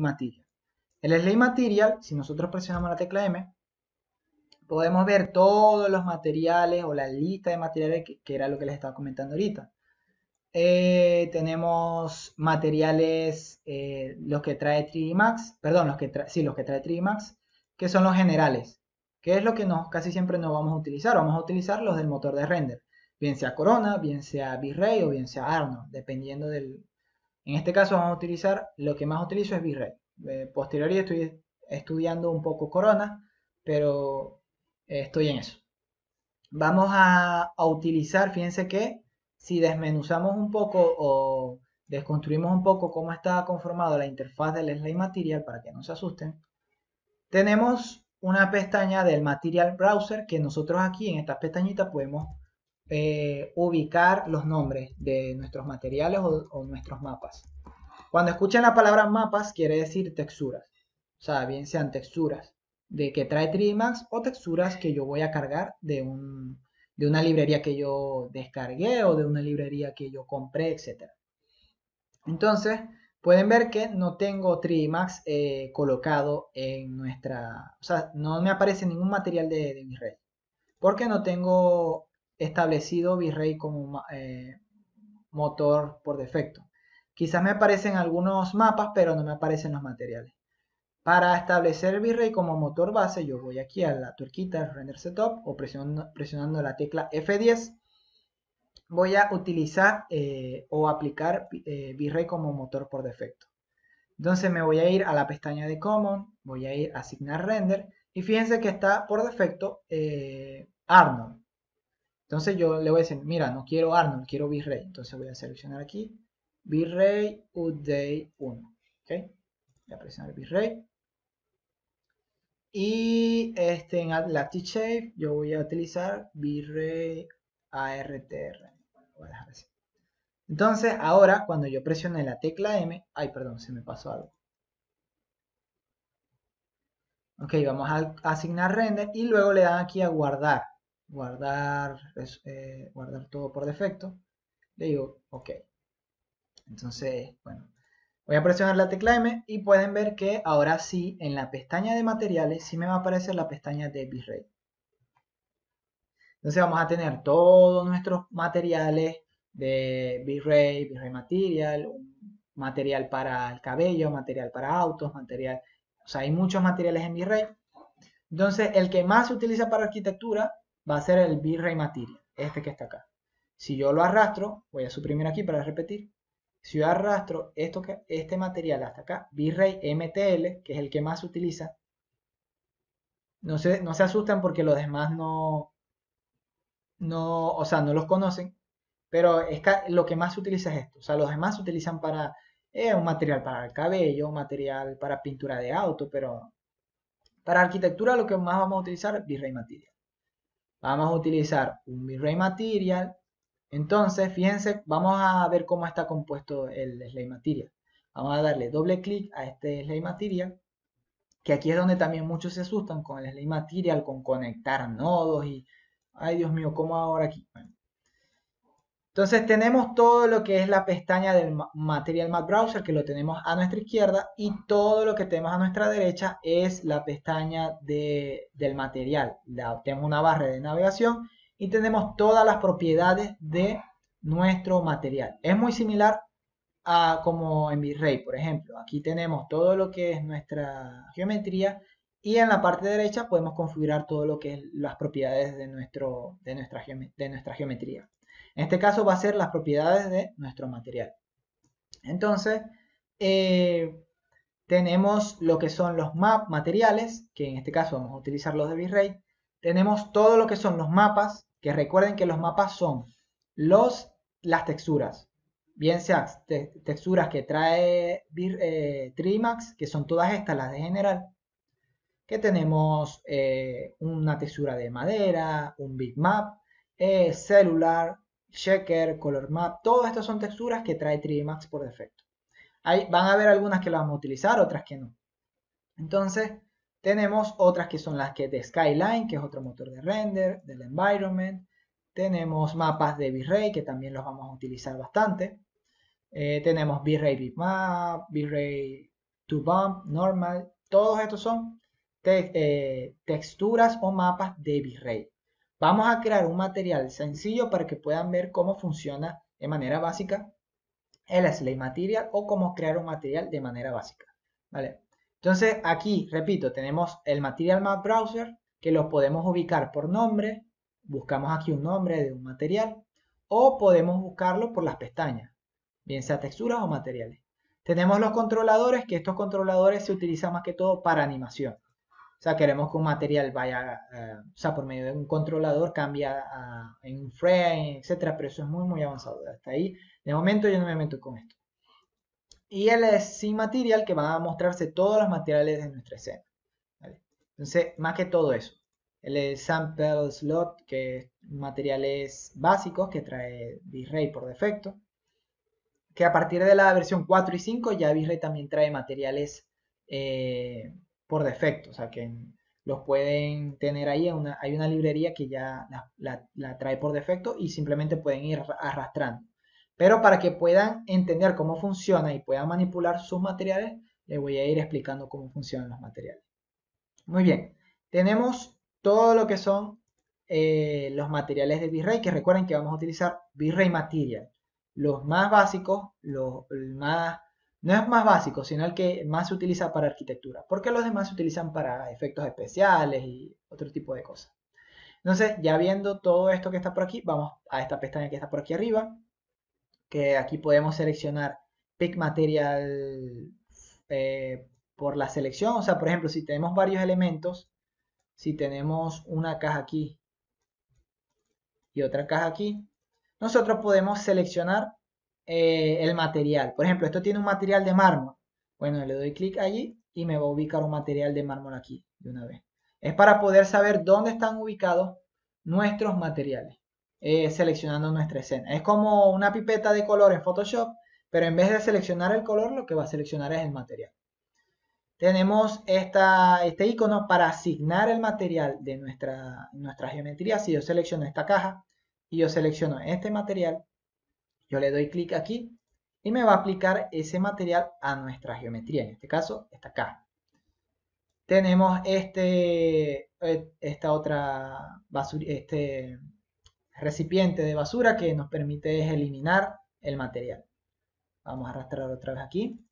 Material. El Slay Material, si nosotros presionamos la tecla M, podemos ver todos los materiales o la lista de materiales que, era lo que les estaba comentando ahorita. Eh, tenemos materiales, eh, los que trae 3D Max, perdón, los que, sí, los que trae 3D Max, que son los generales, que es lo que no casi siempre no vamos a utilizar. Vamos a utilizar los del motor de render, bien sea Corona, bien sea Virrey ray o bien sea Arnold, dependiendo del, en este caso vamos a utilizar, lo que más utilizo es V-Ray. Eh, posteriormente estoy estudiando un poco Corona, pero estoy en eso. Vamos a, utilizar, fíjense que si desmenuzamos un poco o desconstruimos un poco cómo está conformada la interfaz del Slate Material para que no se asusten, tenemos una pestaña del Material Browser que nosotros aquí en esta pestañita podemos eh, ubicar los nombres de nuestros materiales o, nuestros mapas. Cuando escuchen la palabra mapas quiere decir texturas, o sea, bien sean texturas de que trae 3 o texturas que yo voy a cargar de, una librería que yo descargué o de una librería que yo compré, etc. Entonces, pueden ver que no tengo 3 eh, colocado en nuestra... O sea, no me aparece ningún material de, de mi red. Porque no tengo establecido Virrey como eh, motor por defecto. Quizás me aparecen algunos mapas, pero no me aparecen los materiales. Para establecer Virrey como motor base, yo voy aquí a la tuerquita Render Setup o presionando, la tecla F10. Voy a utilizar eh, o aplicar eh, Virrey como motor por defecto. Entonces me voy a ir a la pestaña de Common, voy a ir a asignar render y fíjense que está por defecto eh, Arnold. Entonces yo le voy a decir, mira, no quiero Arnold, quiero V-Ray, Entonces voy a seleccionar aquí Virrey Uday 1. ¿Ok? Voy a presionar V-Ray Y este, en Add Shape yo voy a utilizar Virrey ARTR. a Entonces ahora cuando yo presione la tecla M, ay perdón, se me pasó algo. Ok, vamos a asignar render y luego le dan aquí a guardar guardar, eh, guardar todo por defecto, le digo OK. Entonces, bueno, voy a presionar la tecla M y pueden ver que ahora sí, en la pestaña de materiales, sí me va a aparecer la pestaña de V-Ray Entonces vamos a tener todos nuestros materiales de V-Ray material, material para el cabello, material para autos, material... O sea, hay muchos materiales en V-Ray Entonces, el que más se utiliza para arquitectura va a ser el virrey material, este que está acá. Si yo lo arrastro, voy a suprimir aquí para repetir. Si yo arrastro esto, este material hasta acá, virrey MTL, que es el que más se utiliza, no se, no se asustan porque los demás no, no, no los conocen, pero es lo que más se utiliza es esto. O sea, los demás se utilizan para eh, un material para el cabello, un material para pintura de auto, pero para arquitectura lo que más vamos a utilizar es virrey material. Vamos a utilizar un Mirray Material. Entonces, fíjense, vamos a ver cómo está compuesto el Slay Material. Vamos a darle doble clic a este Slay Material, que aquí es donde también muchos se asustan con el Slay Material, con conectar nodos y... Ay, Dios mío, ¿cómo ahora aquí? Bueno, entonces tenemos todo lo que es la pestaña del Material Map Browser, que lo tenemos a nuestra izquierda, y todo lo que tenemos a nuestra derecha es la pestaña del material. tenemos una barra de navegación y tenemos todas las propiedades de nuestro material. Es muy similar a como en Virrey, por ejemplo. Aquí tenemos todo lo que es nuestra geometría y en la parte derecha podemos configurar todo lo que es las propiedades de, nuestro, de, nuestra, de nuestra geometría. En este caso va a ser las propiedades de nuestro material. Entonces, eh, tenemos lo que son los map materiales, que en este caso vamos a utilizar los de V-Ray Tenemos todo lo que son los mapas, que recuerden que los mapas son los, las texturas, bien sea texturas que trae eh, Trimax, que son todas estas las de general, que tenemos eh, una textura de madera, un bitmap, eh, celular, checker, color map. Todas estas son texturas que trae 3D Max por defecto. Ahí van a haber algunas que las vamos a utilizar, otras que no. Entonces, tenemos otras que son las que de Skyline, que es otro motor de render, del environment. Tenemos mapas de V-Ray, que también los vamos a utilizar bastante. Eh, tenemos V-Ray Bitmap, V-Ray To Bump, Normal. Todos estos son eh, texturas o mapas de V-Ray. Vamos a crear un material sencillo para que puedan ver cómo funciona de manera básica el Slate Material o cómo crear un material de manera básica. ¿Vale? Entonces aquí, repito, tenemos el Material Map Browser que lo podemos ubicar por nombre. Buscamos aquí un nombre de un material o podemos buscarlo por las pestañas, bien sea texturas o materiales. Tenemos los controladores, que estos controladores se utilizan más que todo para animación. O sea, queremos que un material vaya, eh, o sea, por medio de un controlador cambia en un frame, etcétera, pero eso es muy, muy avanzado. Hasta ahí, de momento yo no me meto con esto. Y el sin material que va a mostrarse todos los materiales de nuestra escena. Entonces, más que todo eso. El sample slot, que es materiales básicos que trae v por defecto que a partir de la versión 4 y 5 ya V-Ray también trae materiales eh, por defecto, o sea, que los pueden tener ahí, hay una librería que ya la, trae por defecto y simplemente pueden ir arrastrando. Pero para que puedan entender cómo funciona y puedan manipular sus materiales, les voy a ir explicando cómo funcionan los materiales. Muy bien, tenemos todo lo que son eh, los materiales de V-Ray, que recuerden que vamos a utilizar V-Ray Material. Los más básicos, los más no es más básico, sino el que más se utiliza para arquitectura, porque los demás se utilizan para efectos especiales y otro tipo de cosas. Entonces, ya viendo todo esto que está por aquí, vamos a esta pestaña que está por aquí arriba, que aquí podemos seleccionar Pick Material eh, por la selección. O sea, por ejemplo, si tenemos varios elementos, si tenemos una caja aquí y otra caja aquí, nosotros podemos seleccionar eh, el material. Por ejemplo, esto tiene un material de mármol. Bueno, le doy clic allí y me va a ubicar un material de mármol aquí de una vez. Es para poder saber dónde están ubicados nuestros materiales, eh, seleccionando nuestra escena. Es como una pipeta de color en Photoshop, pero en vez de seleccionar el color, lo que va a seleccionar es el material. Tenemos este icono para asignar el material de nuestra, nuestra geometría. Si yo selecciono esta caja y yo selecciono este material, yo le doy clic aquí y me va a aplicar ese material a nuestra geometría. En este caso está acá. Tenemos este, eh, esta otra este recipiente de basura que nos permite eliminar el material. Vamos a arrastrar otra vez aquí.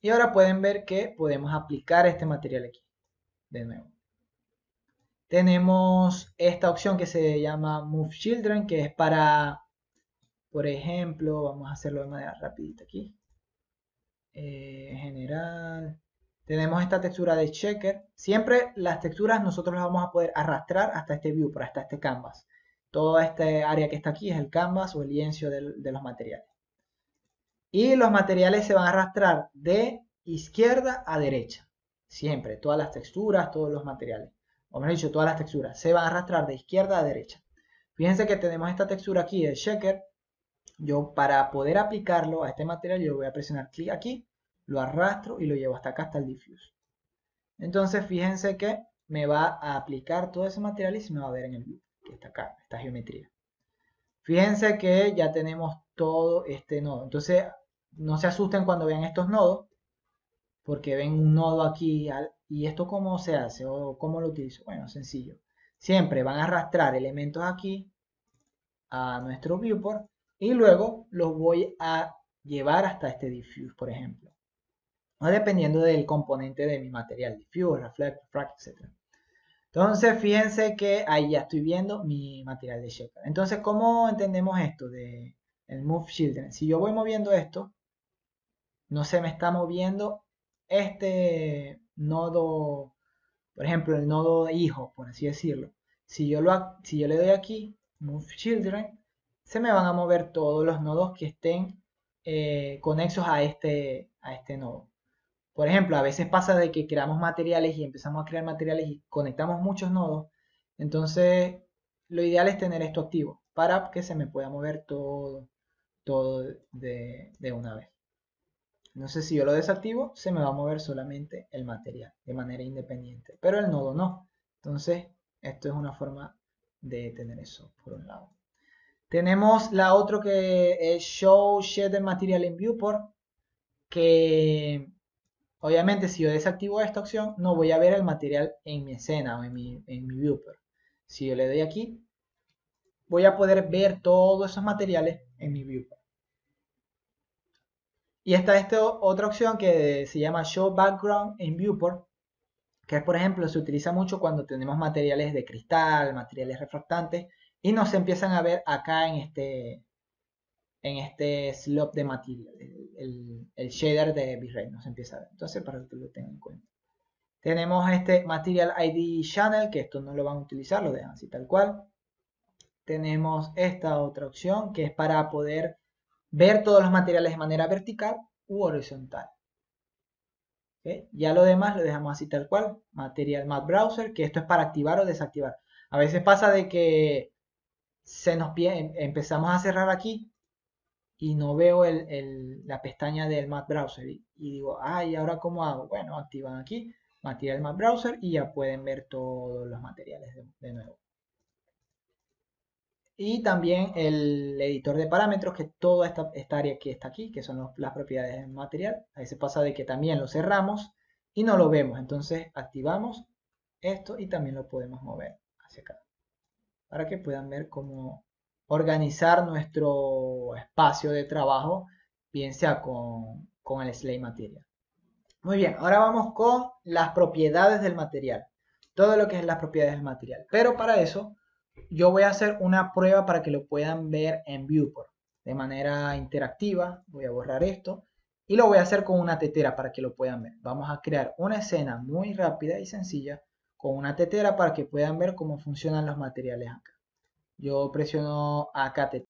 Y ahora pueden ver que podemos aplicar este material aquí. De nuevo. Tenemos esta opción que se llama Move Children, que es para por ejemplo, vamos a hacerlo de manera rapidita aquí. En eh, general. Tenemos esta textura de checker. Siempre las texturas nosotros las vamos a poder arrastrar hasta este view, hasta este canvas. Toda esta área que está aquí es el canvas o el lienzo de, los materiales. Y los materiales se van a arrastrar de izquierda a derecha. Siempre, todas las texturas, todos los materiales. O mejor dicho, todas las texturas se van a arrastrar de izquierda a derecha. Fíjense que tenemos esta textura aquí de checker yo para poder aplicarlo a este material, yo voy a presionar clic aquí, lo arrastro y lo llevo hasta acá, hasta el diffuse. Entonces fíjense que me va a aplicar todo ese material y se me va a ver en el viewport. que está acá, esta geometría. Fíjense que ya tenemos todo este nodo. Entonces no se asusten cuando vean estos nodos, porque ven un nodo aquí y esto cómo se hace o cómo lo utilizo. Bueno, sencillo. Siempre van a arrastrar elementos aquí a nuestro viewport y luego los voy a llevar hasta este diffuse, por ejemplo. No dependiendo del componente de mi material, diffuse, reflect, refract, etc. Entonces, fíjense que ahí ya estoy viendo mi material de Shepard. Entonces, ¿cómo entendemos esto de el Move Children? Si yo voy moviendo esto, no se me está moviendo este nodo, por ejemplo, el nodo de hijo, por así decirlo. Si yo, lo, si yo le doy aquí, Move Children, se me van a mover todos los nodos que estén eh, conexos a este, a este nodo. Por ejemplo, a veces pasa de que creamos materiales y empezamos a crear materiales y conectamos muchos nodos. Entonces, lo ideal es tener esto activo para que se me pueda mover todo, todo de, una vez. No sé si yo lo desactivo, se me va a mover solamente el material de manera independiente, pero el nodo no. Entonces, esto es una forma de tener eso por un lado. Tenemos la otra que es Show Shaded Material in Viewport, que obviamente si yo desactivo esta opción, no voy a ver el material en mi escena o en mi, en mi viewport. Si yo le doy aquí, voy a poder ver todos esos materiales en mi viewport. Y está esta otra opción que se llama Show Background in Viewport, que por ejemplo se utiliza mucho cuando tenemos materiales de cristal, materiales refractantes, y nos empiezan a ver acá en este, en este slot de material. el, shader de v nos empieza a ver. Entonces, para que lo tengan en cuenta. Tenemos este Material ID Channel, que esto no lo van a utilizar, lo dejan así tal cual. Tenemos esta otra opción, que es para poder ver todos los materiales de manera vertical u horizontal. Ya lo demás lo dejamos así tal cual. Material map Browser, que esto es para activar o desactivar. A veces pasa de que se nos em, empezamos a cerrar aquí y no veo la pestaña del Map Browser. Y, digo, ay, ¿y ¿ahora cómo hago? Bueno, activan aquí, Material el Browser y ya pueden ver todos los materiales de, nuevo. Y también el editor de parámetros, que toda esta, área que está aquí, que son las propiedades del material. Ahí se pasa de que también lo cerramos y no lo vemos. Entonces activamos esto y también lo podemos mover hacia acá para que puedan ver cómo organizar nuestro espacio de trabajo, bien sea con, con el Slay Material. Muy bien, ahora vamos con las propiedades del material. Todo lo que es las propiedades del material. Pero para eso, yo voy a hacer una prueba para que lo puedan ver en Viewport de manera interactiva. Voy a borrar esto. Y lo voy a hacer con una tetera para que lo puedan ver. Vamos a crear una escena muy rápida y sencilla una tetera para que puedan ver cómo funcionan los materiales acá. Yo presiono acá